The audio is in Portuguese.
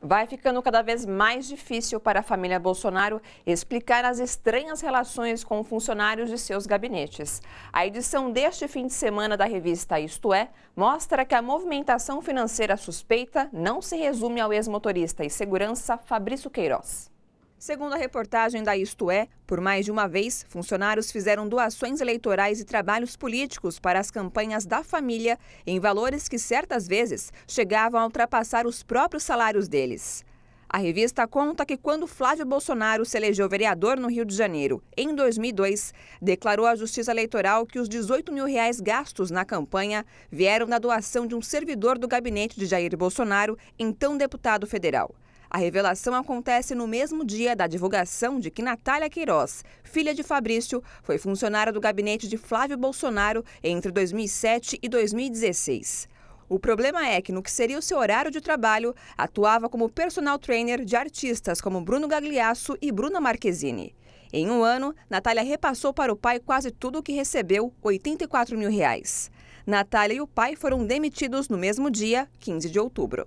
Vai ficando cada vez mais difícil para a família Bolsonaro explicar as estranhas relações com funcionários de seus gabinetes. A edição deste fim de semana da revista Isto É mostra que a movimentação financeira suspeita não se resume ao ex-motorista e segurança Fabrício Queiroz. Segundo a reportagem da Isto É, por mais de uma vez, funcionários fizeram doações eleitorais e trabalhos políticos para as campanhas da família em valores que certas vezes chegavam a ultrapassar os próprios salários deles. A revista conta que quando Flávio Bolsonaro se elegeu vereador no Rio de Janeiro, em 2002, declarou à Justiça Eleitoral que os 18 mil reais gastos na campanha vieram da doação de um servidor do gabinete de Jair Bolsonaro, então deputado federal. A revelação acontece no mesmo dia da divulgação de que Natália Queiroz, filha de Fabrício, foi funcionária do gabinete de Flávio Bolsonaro entre 2007 e 2016. O problema é que, no que seria o seu horário de trabalho, atuava como personal trainer de artistas como Bruno Gagliasso e Bruna Marquezine. Em um ano, Natália repassou para o pai quase tudo o que recebeu, 84 mil reais. Natália e o pai foram demitidos no mesmo dia, 15 de outubro.